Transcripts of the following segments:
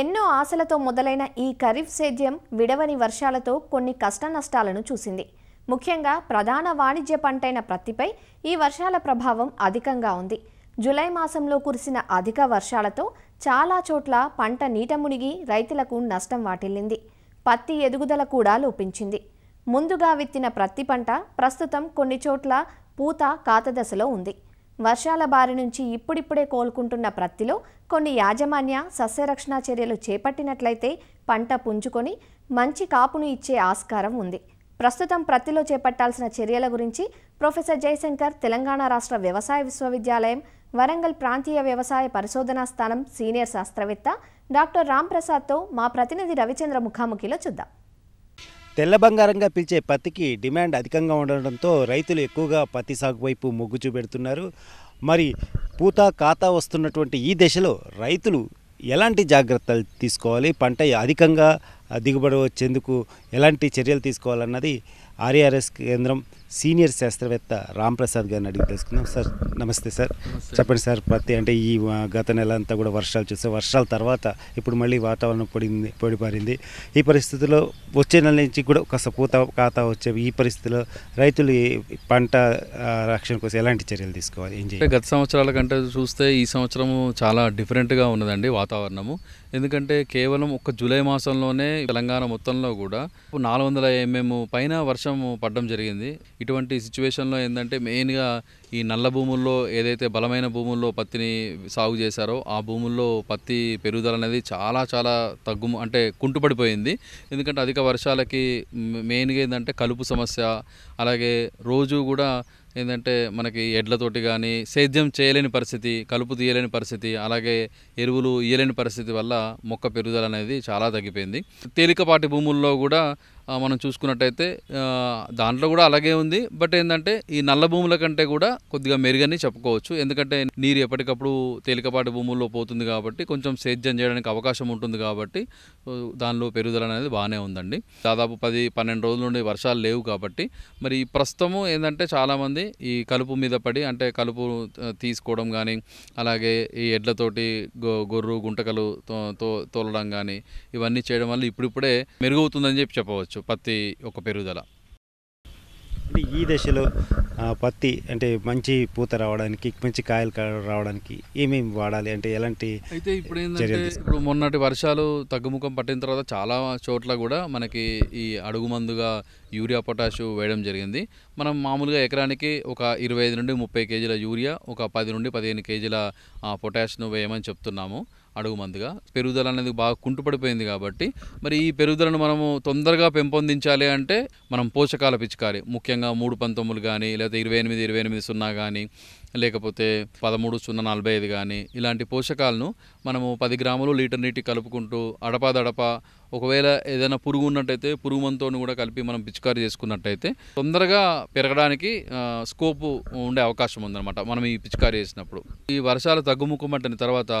ఎన్నో ఆశలతో మొదలైన ఈ ఖరీఫ్ సేద్యం విడవని వర్షాలతో కొన్ని కష్టనష్టాలను చూసింది ముఖ్యంగా ప్రధాన వాణిజ్య పంటైన ప్రత్తిపై ఈ వర్షాల ప్రభావం అధికంగా ఉంది జులై మాసంలో కురిసిన అధిక వర్షాలతో చాలా చోట్ల పంట నీట మునిగి రైతులకు నష్టం వాటిల్లింది పత్తి ఎదుగుదల కూడా లోపించింది ముందుగా విత్తిన ప్రత్తి పంట ప్రస్తుతం కొన్ని చోట్ల పూత కాతదశలో ఉంది వర్షాల బారి నుంచి ఇప్పుడిప్పుడే కోలుకుంటున్న ప్రత్తిలో కొన్ని యాజమాన్య సస్యరక్షణ చర్యలు చేపట్టినట్లయితే పంట పుంజుకొని మంచి కాపును ఇచ్చే ఆస్కారం ఉంది ప్రస్తుతం ప్రత్తిలో చేపట్టాల్సిన చర్యల గురించి ప్రొఫెసర్ జయశంకర్ తెలంగాణ రాష్ట్ర వ్యవసాయ విశ్వవిద్యాలయం వరంగల్ ప్రాంతీయ వ్యవసాయ పరిశోధనా స్థానం సీనియర్ శాస్త్రవేత్త డాక్టర్ రాంప్రసాద్తో మా ప్రతినిధి రవిచంద్ర ముఖాముఖిలో చూద్దాం తెల్ల బంగారంగా పిలిచే పత్తికి డిమాండ్ అధికంగా ఉండడంతో రైతులు ఎక్కువగా పత్తి సాగు వైపు మొగ్గు చూపెడుతున్నారు మరి పూత ఖాతా వస్తున్నటువంటి ఈ దశలో రైతులు ఎలాంటి జాగ్రత్తలు తీసుకోవాలి పంట అధికంగా దిగుబడి వచ్చేందుకు ఎలాంటి చర్యలు తీసుకోవాలన్నది ఆర్ఆర్ఎస్ కేంద్రం సీనియర్ శాస్త్రవేత్త రాంప్రసాద్ గారిని అడిగి తెలుసుకుందాం సార్ నమస్తే సార్ చెప్పండి సార్ ప్రతి అంటే ఈ గత నెల అంతా కూడా వర్షాలు చూస్తే వర్షాల తర్వాత ఇప్పుడు మళ్ళీ వాతావరణం పొడింది పొడిపారింది ఈ పరిస్థితుల్లో వచ్చే నెల నుంచి కూడా ఒక పూత ఖాతా వచ్చే ఈ పరిస్థితిలో రైతులు పంట రక్షణ కోసం ఎలాంటి చర్యలు తీసుకోవాలి ఏం చేయాలి గత సంవత్సరాల కంటే చూస్తే ఈ సంవత్సరము చాలా డిఫరెంట్గా ఉన్నదండి వాతావరణము ఎందుకంటే కేవలం ఒక్క జూలై మాసంలోనే తెలంగాణ మొత్తంలో కూడా నాలుగు వందల ఎంఎం పైన వర్షం పడడం జరిగింది ఇటువంటి సిచ్యువేషన్లో ఏంటంటే మెయిన్గా ఈ నల్ల భూముల్లో ఏదైతే బలమైన భూముల్లో పత్తిని సాగు చేశారో ఆ భూముల్లో పత్తి పెరుగుదల అనేది చాలా చాలా తగ్గు అంటే కుంటుపడిపోయింది ఎందుకంటే అధిక వర్షాలకి మెయిన్గా ఏంటంటే కలుపు సమస్య అలాగే రోజు కూడా ఏంటంటే మనకి ఎడ్లతోటి కానీ సేద్యం చేయలేని పరిస్థితి కలుపు తీయలేని పరిస్థితి అలాగే ఎరువులు ఇయ్యలేని పరిస్థితి వల్ల మొక్క పెరుగుదల అనేది చాలా తగ్గిపోయింది తేలికపాటి భూముల్లో కూడా మనం చూసుకున్నట్టయితే దాంట్లో కూడా అలాగే ఉంది బట్ ఏంటంటే ఈ నల్ల భూముల కంటే కూడా కొద్దిగా మెరుగని చెప్పుకోవచ్చు ఎందుకంటే నీరు ఎప్పటికప్పుడు తేలికపాటి భూముల్లో పోతుంది కాబట్టి కొంచెం సేద్యం చేయడానికి అవకాశం ఉంటుంది కాబట్టి దానిలో పెరుగుదల అనేది బాగానే ఉందండి దాదాపు పది పన్నెండు రోజుల నుండి వర్షాలు లేవు కాబట్టి మరి ప్రస్తుతము ఏంటంటే చాలామంది ఈ కలుపు మీద పడి అంటే కలుపు తీసుకోవడం కానీ అలాగే ఈ ఎడ్లతోటి గో గొర్రు గుంటకలు తో తోలడం కానీ ఇవన్నీ చేయడం వల్ల ఇప్పుడిప్పుడే మెరుగవుతుందని చెప్పి చెప్పవచ్చు చెప్పవచ్చు పత్తి ఒక పెరుగుదల అంటే ఈ దశలో పత్తి అంటే మంచి పూత రావడానికి మంచి కాయలు రావడానికి ఏమేమి వాడాలి అంటే ఎలాంటి అయితే ఇప్పుడు ఏంటంటే ఇప్పుడు మొన్నటి వర్షాలు తగ్గుముఖం పట్టిన తర్వాత చాలా చోట్ల కూడా మనకి ఈ అడుగు మందుగా యూరియా పొటాషు వేయడం జరిగింది మనం మామూలుగా ఎకరానికి ఒక ఇరవై ఐదు నుండి ముప్పై కేజీల యూరియా ఒక పది నుండి పదిహేను కేజీల పొటాష్ను వేయమని చెప్తున్నాము అడుగు మందుగా పెరుగుదల అనేది బాగా కుంటుపడిపోయింది కాబట్టి మరి ఈ పెరుగుదలను మనము తొందరగా పెంపొందించాలి అంటే మనం పోషకాల పిచ్చుకాలి ముఖ్యంగా మూడు పంతొమ్మిది కానీ లేకపోతే ఇరవై ఎనిమిది ఇరవై ఎనిమిది సున్నా కానీ లేకపోతే పదమూడు సున్నా నలభై ఐదు కానీ ఇలాంటి పోషకాలను మనము పది గ్రాములు లీటర్ నీటి కలుపుకుంటూ అడపాదడప ఒకవేళ ఏదైనా పురుగు ఉన్నట్టయితే పురుగు మంతో కూడా కలిపి మనం పిచికారీ చేసుకున్నట్టయితే తొందరగా పెరగడానికి స్కోప్ ఉండే అవకాశం ఉందన్నమాట మనం ఈ పిచికారీ చేసినప్పుడు ఈ వర్షాలు తగ్గుముఖమట్టని తర్వాత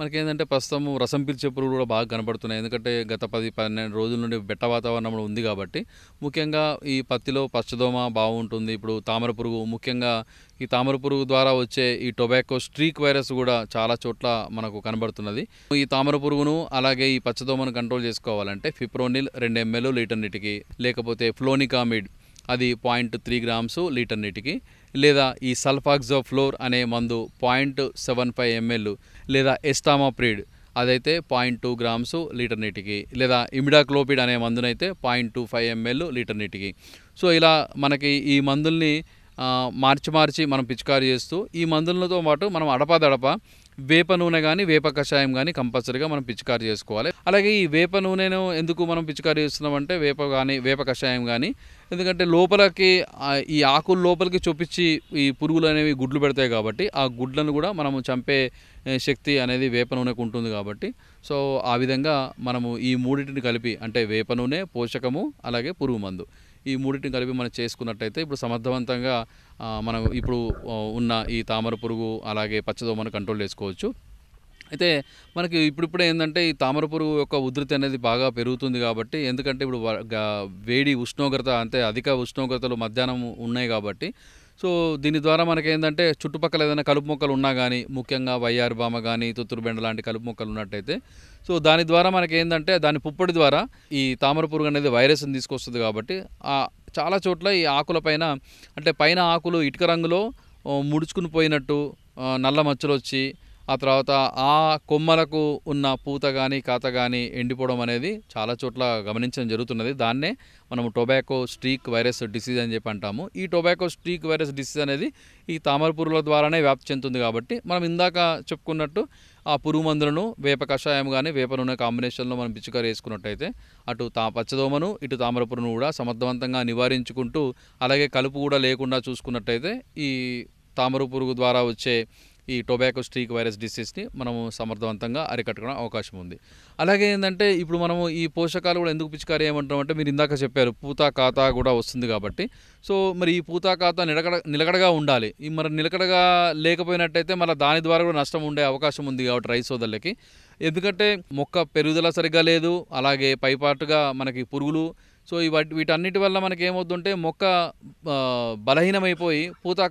మనకేంటంటే ప్రస్తుతం రసం పిలిచే పురుగులు కూడా బాగా కనబడుతున్నాయి ఎందుకంటే గత పది పన్నెండు రోజుల నుండి బెట్ట వాతావరణంలో ఉంది కాబట్టి ముఖ్యంగా ఈ పత్తిలో పచ్చదోమ బాగుంటుంది ఇప్పుడు తామర పురుగు ముఖ్యంగా ఈ తామర పురుగు ద్వారా వచ్చే ఈ టొబాకో స్ట్రీక్ వైరస్ కూడా చాలా చోట్ల మనకు కనబడుతున్నది ఈ తామర పురుగును అలాగే ఈ పచ్చదోమను కంట్రోల్ చేసుకోవాలంటే ఫిప్రోనిల్ రెండు ఎంఎల్ లీటర్ నీటికి లేకపోతే ఫ్లోనికామిడ్ అది పాయింట్ త్రీ గ్రామ్స్ లీటర్ నీటికి లేదా ఈ ఫ్లోర్ అనే మందు పాయింట్ సెవెన్ ఫైవ్ ఎంఎల్ లేదా ఎస్టామాప్రిడ్ అదైతే పాయింట్ టూ గ్రామ్స్ లీటర్ నీటికి లేదా ఇమిడాక్లోపిడ్ అనే మందునైతే point two five ML litre నీటికి సో ఇలా మనకి ఈ మందుల్ని మార్చి మార్చి మనం పిచికారి చేస్తూ ఈ మందులతో పాటు మనం అడపాదడప వేప నూనె కానీ వేప కషాయం కానీ కంపల్సరీగా మనం పిచికారి చేసుకోవాలి అలాగే ఈ వేప నూనెను ఎందుకు మనం పిచికారి చేస్తున్నామంటే వేప కానీ వేప కషాయం కానీ ఎందుకంటే లోపలికి ఈ ఆకుల లోపలికి చూపించి ఈ పురుగులు అనేవి గుడ్లు పెడతాయి కాబట్టి ఆ గుడ్లను కూడా మనము చంపే శక్తి అనేది వేప నూనెకు ఉంటుంది కాబట్టి సో ఆ విధంగా మనము ఈ మూడింటిని కలిపి అంటే వేప నూనె పోషకము అలాగే పురుగు మందు ఈ మూడింటిని కలిపి మనం చేసుకున్నట్టయితే ఇప్పుడు సమర్థవంతంగా మనం ఇప్పుడు ఉన్న ఈ తామర పురుగు అలాగే పచ్చదోమను కంట్రోల్ చేసుకోవచ్చు అయితే మనకి ఇప్పుడిప్పుడే ఏంటంటే ఈ తామర పురుగు యొక్క ఉధృతి అనేది బాగా పెరుగుతుంది కాబట్టి ఎందుకంటే ఇప్పుడు వేడి ఉష్ణోగ్రత అంటే అధిక ఉష్ణోగ్రతలు మధ్యాహ్నం ఉన్నాయి కాబట్టి సో దీని ద్వారా ఏంటంటే చుట్టుపక్కల ఏదైనా కలుపు మొక్కలు ఉన్నా కానీ ముఖ్యంగా వైఆర్ బామ కానీ తుత్తురుబెండ లాంటి కలుపు మొక్కలు ఉన్నట్టయితే సో దాని ద్వారా ఏంటంటే దాని పుప్పటి ద్వారా ఈ తామర పురుగు అనేది వైరస్ని తీసుకొస్తుంది కాబట్టి చాలా చోట్ల ఈ ఆకుల పైన అంటే పైన ఆకులు ఇటుక రంగులో ముడుచుకుని పోయినట్టు నల్ల మచ్చలు వచ్చి ఆ తర్వాత ఆ కొమ్మలకు ఉన్న పూత కానీ కాత కానీ ఎండిపోవడం అనేది చాలా చోట్ల గమనించడం జరుగుతున్నది దాన్నే మనం టొబాకో స్ట్రీక్ వైరస్ డిసీజ్ అని చెప్పి అంటాము ఈ టొబాకో స్ట్రీక్ వైరస్ డిసీజ్ అనేది ఈ తామర పురుగుల ద్వారానే వ్యాప్తి చెందుతుంది కాబట్టి మనం ఇందాక చెప్పుకున్నట్టు ఆ పురుగు మందులను వేప కషాయం కానీ వేప నూనె కాంబినేషన్లో మనం పిచ్చుకారు వేసుకున్నట్టయితే అటు తా పచ్చదోమను ఇటు తామర కూడా సమర్థవంతంగా నివారించుకుంటూ అలాగే కలుపు కూడా లేకుండా చూసుకున్నట్టయితే ఈ తామర పురుగు ద్వారా వచ్చే ఈ టొబాకో స్ట్రీక్ వైరస్ డిసీజ్ని మనము సమర్థవంతంగా అరికట్టుకునే అవకాశం ఉంది అలాగే ఏంటంటే ఇప్పుడు మనము ఈ పోషకాలు కూడా ఎందుకు పిచికారీ ఏమంటాం అంటే మీరు ఇందాక చెప్పారు పూతా ఖాతా కూడా వస్తుంది కాబట్టి సో మరి ఈ పూతా ఖాతా నిలకడ నిలకడగా ఉండాలి ఈ మరి నిలకడగా లేకపోయినట్టయితే మళ్ళీ దాని ద్వారా కూడా నష్టం ఉండే అవకాశం ఉంది కాబట్టి రైస్ సోదరులకి ఎందుకంటే మొక్క పెరుగుదల సరిగ్గా లేదు అలాగే పైపాటుగా మనకి పురుగులు సో వాటి వీటన్నిటి వల్ల మనకి ఏమవుతుంటే మొక్క బలహీనమైపోయి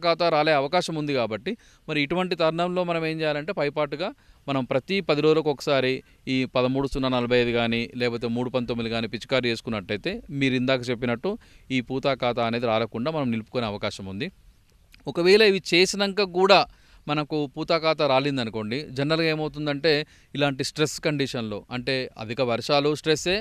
ఖాతా రాలే అవకాశం ఉంది కాబట్టి మరి ఇటువంటి తరుణంలో మనం ఏం చేయాలంటే పైపాటుగా మనం ప్రతి పది రోజులకు ఒకసారి ఈ పదమూడు సున్నా నలభై ఐదు కానీ లేకపోతే మూడు పంతొమ్మిది కానీ పిచికారీ చేసుకున్నట్టయితే మీరు ఇందాక చెప్పినట్టు ఈ ఖాతా అనేది రాలకుండా మనం నిలుపుకునే అవకాశం ఉంది ఒకవేళ ఇవి చేసినాక కూడా మనకు ఖాతా రాలిందనుకోండి జనరల్గా ఏమవుతుందంటే ఇలాంటి స్ట్రెస్ కండిషన్లో అంటే అధిక వర్షాలు స్ట్రెస్సే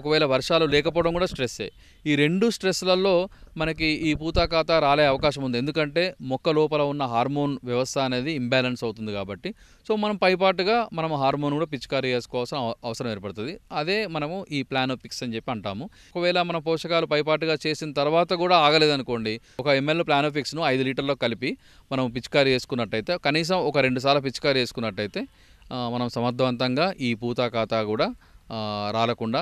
ఒకవేళ వర్షాలు లేకపోవడం కూడా స్ట్రెస్సే ఈ రెండు స్ట్రెస్లలో మనకి ఈ పూతాకాత రాలే అవకాశం ఉంది ఎందుకంటే మొక్క లోపల ఉన్న హార్మోన్ వ్యవస్థ అనేది ఇంబ్యాలెన్స్ అవుతుంది కాబట్టి సో మనం పైపాటుగా మనం హార్మోన్ కూడా పిచికారీ చేసుకోవాల్సిన అవసరం ఏర్పడుతుంది అదే మనము ఈ ప్లానోపిక్స్ అని చెప్పి అంటాము ఒకవేళ మన పోషకాలు పైపాటుగా చేసిన తర్వాత కూడా ఆగలేదనుకోండి ఒక ఎంఎల్ పిక్స్ను ఐదు లీటర్లో కలిపి మనం పిచికారీ చేసుకున్నట్టయితే కనీసం ఒక రెండు సార్లు పిచికారీ చేసుకున్నట్టయితే మనం సమర్థవంతంగా ఈ పూతాకాత కూడా రాలకుండా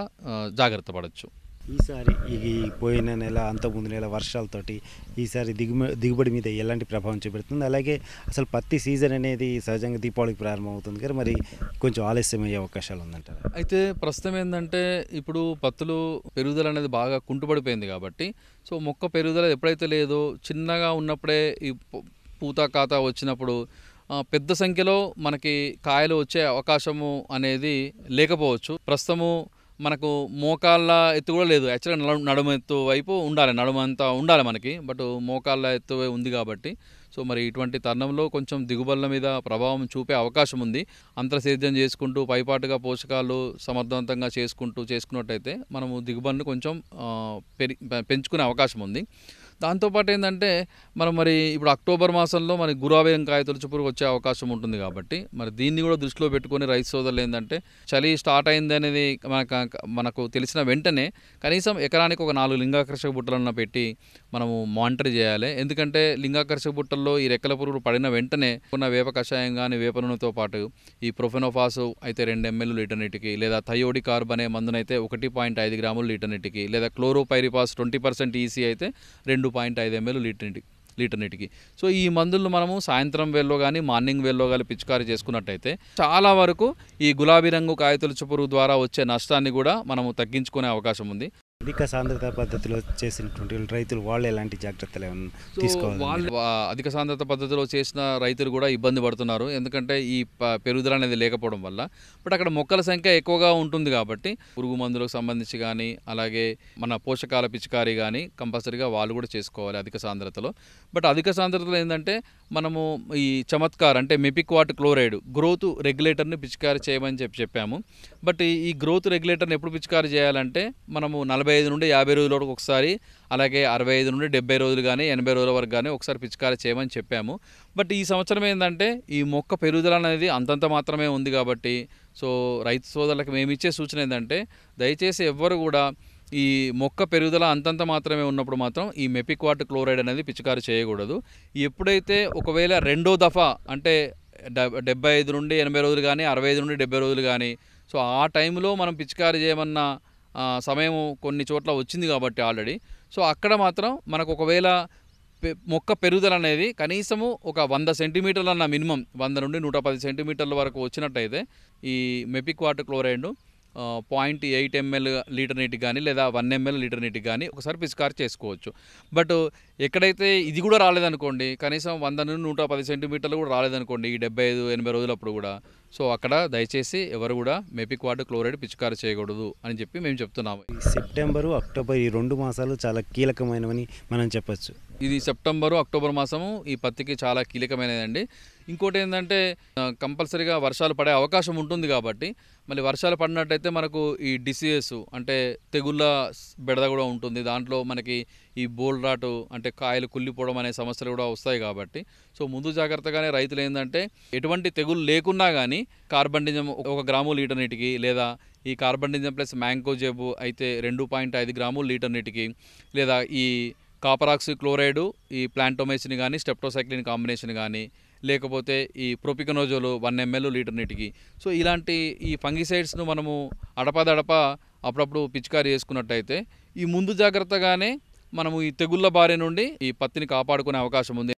జాగ్రత్త పడవచ్చు ఈసారి ఈ పోయిన నెల అంతకుముందు నెల వర్షాలతోటి ఈసారి దిగుమ దిగుబడి మీద ఎలాంటి ప్రభావం చూపెడుతుంది అలాగే అసలు పత్తి సీజన్ అనేది సహజంగా దీపావళికి ప్రారంభమవుతుంది కదా మరి కొంచెం ఆలస్యం అయ్యే అవకాశాలు ఉందంట అయితే ప్రస్తుతం ఏంటంటే ఇప్పుడు పత్తులు పెరుగుదల అనేది బాగా కుంటుపడిపోయింది కాబట్టి సో మొక్క పెరుగుదల ఎప్పుడైతే లేదో చిన్నగా ఉన్నప్పుడే ఈ పూత ఖాతా వచ్చినప్పుడు పెద్ద సంఖ్యలో మనకి కాయలు వచ్చే అవకాశము అనేది లేకపోవచ్చు ప్రస్తుతము మనకు మోకాళ్ళ ఎత్తు కూడా లేదు యాక్చువల్గా నడుమ ఎత్తు వైపు ఉండాలి నడుమ అంతా ఉండాలి మనకి బట్ మోకాళ్ళ ఎత్తు ఉంది కాబట్టి సో మరి ఇటువంటి తరుణంలో కొంచెం దిగుబడుల మీద ప్రభావం చూపే అవకాశం ఉంది అంతర సేద్యం చేసుకుంటూ పైపాటుగా పోషకాలు సమర్థవంతంగా చేసుకుంటూ చేసుకున్నట్టయితే మనము దిగుబడిని కొంచెం పెంచుకునే అవకాశం ఉంది దాంతోపాటు ఏంటంటే మనం మరి ఇప్పుడు అక్టోబర్ మాసంలో మరి కాయ తొలచు పురుగు వచ్చే అవకాశం ఉంటుంది కాబట్టి మరి దీన్ని కూడా దృష్టిలో పెట్టుకొని రైతు సోదరులు ఏంటంటే చలి స్టార్ట్ అయింది అనేది మనకు మనకు తెలిసిన వెంటనే కనీసం ఎకరానికి ఒక నాలుగు లింగాకర్షక బుట్టలన్న పెట్టి మనము మానిటర్ చేయాలి ఎందుకంటే లింగాకర్షక బుట్టల్లో ఈ రెక్కల పురుగులు పడిన వెంటనే ఉన్న వేప కషాయం కానీ వేప నూనెతో పాటు ఈ ప్రొఫెనోఫాస్ అయితే రెండు ఎంఎల్ లీటర్నీటికి లేదా థయోడి కార్బ్ అనే మందునైతే ఒకటి పాయింట్ ఐదు గ్రాములు లీటర్నీటికి లేదా క్లోరోపైరిపాస్ ట్వంటీ పర్సెంట్ ఈసీ అయితే రెండు పాయింట్ ఐదు ఎంఎల్ లీటర్కి లీటర్ నీటికి సో ఈ మందులను మనము సాయంత్రం వెళ్ళో కానీ మార్నింగ్ వెళ్ళో కానీ పిచికారి చేసుకున్నట్టయితే చాలా వరకు ఈ గులాబీ రంగు కాయతొలుచు పురుగు ద్వారా వచ్చే నష్టాన్ని కూడా మనము తగ్గించుకునే అవకాశం ఉంది అధిక సాంద్రత పద్ధతిలో చేసినటువంటి రైతులు వాళ్ళు ఎలాంటి జాగ్రత్తలు తీసుకోవాలి వాళ్ళు అధిక సాంద్రత పద్ధతిలో చేసిన రైతులు కూడా ఇబ్బంది పడుతున్నారు ఎందుకంటే ఈ పెరుగుదల అనేది లేకపోవడం వల్ల బట్ అక్కడ మొక్కల సంఖ్య ఎక్కువగా ఉంటుంది కాబట్టి పురుగు మందులకు సంబంధించి కానీ అలాగే మన పోషకాల పిచికారి కానీ కంపల్సరీగా వాళ్ళు కూడా చేసుకోవాలి అధిక సాంద్రతలో బట్ అధిక సాంద్రతలో ఏంటంటే మనము ఈ చమత్కార్ అంటే వాట్ క్లోరైడ్ గ్రోత్ రెగ్యులేటర్ని పిచికారి చేయమని చెప్పి చెప్పాము బట్ ఈ గ్రోత్ రెగ్యులేటర్ని ఎప్పుడు పిచికారి చేయాలంటే మనము నలభై నలభై ఐదు నుండి యాభై రోజుల వరకు ఒకసారి అలాగే అరవై ఐదు నుండి డెబ్బై రోజులు కానీ ఎనభై రోజుల వరకు కానీ ఒకసారి పిచికారి చేయమని చెప్పాము బట్ ఈ సంవత్సరం ఏంటంటే ఈ మొక్క పెరుగుదల అనేది అంతంత మాత్రమే ఉంది కాబట్టి సో రైతు సోదరులకు మేము ఇచ్చే సూచన ఏంటంటే దయచేసి ఎవ్వరు కూడా ఈ మొక్క పెరుగుదల అంతంత మాత్రమే ఉన్నప్పుడు మాత్రం ఈ మెపిక్వాట్ క్లోరైడ్ అనేది పిచికారి చేయకూడదు ఎప్పుడైతే ఒకవేళ రెండో దఫా అంటే డెబ్బై ఐదు నుండి ఎనభై రోజులు కానీ అరవై ఐదు నుండి డెబ్బై రోజులు కానీ సో ఆ టైంలో మనం పిచికారి చేయమన్నా సమయం కొన్ని చోట్ల వచ్చింది కాబట్టి ఆల్రెడీ సో అక్కడ మాత్రం మనకు ఒకవేళ మొక్క పెరుగుదల అనేది కనీసము ఒక వంద సెంటీమీటర్లన్న మినిమం వంద నుండి నూట పది సెంటీమీటర్ల వరకు వచ్చినట్టయితే ఈ మెపిక్ వాటర్ chloride point eight ML litre నీటికి కానీ లేదా వన్ ఎంఎల్ లీటర్ నీటికి కానీ ఒకసారి పిచికారి చేసుకోవచ్చు బట్ ఎక్కడైతే ఇది కూడా రాలేదనుకోండి కనీసం వంద నుండి నూట పది సెంటీమీటర్లు కూడా రాలేదనుకోండి ఈ డెబ్బై ఐదు ఎనభై రోజులప్పుడు కూడా సో అక్కడ దయచేసి ఎవరు కూడా మెపిక్ వాటర్ క్లోరైడ్ పిచికారి చేయకూడదు అని చెప్పి మేము చెప్తున్నాము సెప్టెంబరు అక్టోబర్ ఈ రెండు మాసాలు చాలా కీలకమైనవని మనం చెప్పచ్చు ఇది సెప్టెంబరు అక్టోబర్ మాసము ఈ పత్తికి చాలా కీలకమైనదండి ఇంకోటి ఏంటంటే కంపల్సరీగా వర్షాలు పడే అవకాశం ఉంటుంది కాబట్టి మళ్ళీ వర్షాలు పడినట్టయితే మనకు ఈ డిసీజెస్ అంటే తెగుళ్ళ బెడద కూడా ఉంటుంది దాంట్లో మనకి ఈ బోల్డ్రాటు అంటే కాయలు కుళ్ళిపోవడం అనే సమస్యలు కూడా వస్తాయి కాబట్టి సో ముందు జాగ్రత్తగానే రైతులు ఏంటంటే ఎటువంటి తెగులు లేకున్నా కానీ కార్బన్ డిజమ్ ఒక గ్రాము లీటర్ నీటికి లేదా ఈ కార్బన్ డిజమ్ ప్లస్ మ్యాంగో జేబు అయితే రెండు పాయింట్ ఐదు గ్రాములు లీటర్ నీటికి లేదా ఈ కాపరాక్సి క్లోరైడ్ ఈ ప్లాంటోమేసిన్ కానీ స్టెప్టోసైక్లిన్ కాంబినేషన్ కానీ లేకపోతే ఈ ప్రొపికనోజోలు వన్ ఎంఎల్ లీటర్ నీటికి సో ఇలాంటి ఈ ఫంగిసైడ్స్ను మనము అడపదడప అప్పుడప్పుడు పిచికారీ చేసుకున్నట్టయితే ఈ ముందు జాగ్రత్తగానే మనము ఈ తెగుళ్ళ బారి నుండి ఈ పత్తిని కాపాడుకునే అవకాశం ఉంది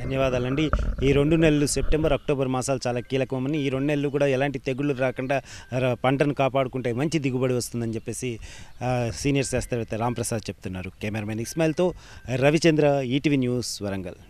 ధన్యవాదాలండి ఈ రెండు నెలలు సెప్టెంబర్ అక్టోబర్ మాసాలు చాలా కీలకమని ఈ రెండు నెలలు కూడా ఎలాంటి తెగుళ్ళు రాకుండా పంటను కాపాడుకుంటే మంచి దిగుబడి వస్తుందని చెప్పేసి సీనియర్ శాస్త్రవేత్త రాంప్రసాద్ చెప్తున్నారు కెమెరామెన్ ఇస్మాయిల్తో రవిచంద్ర ఈటీవీ న్యూస్ వరంగల్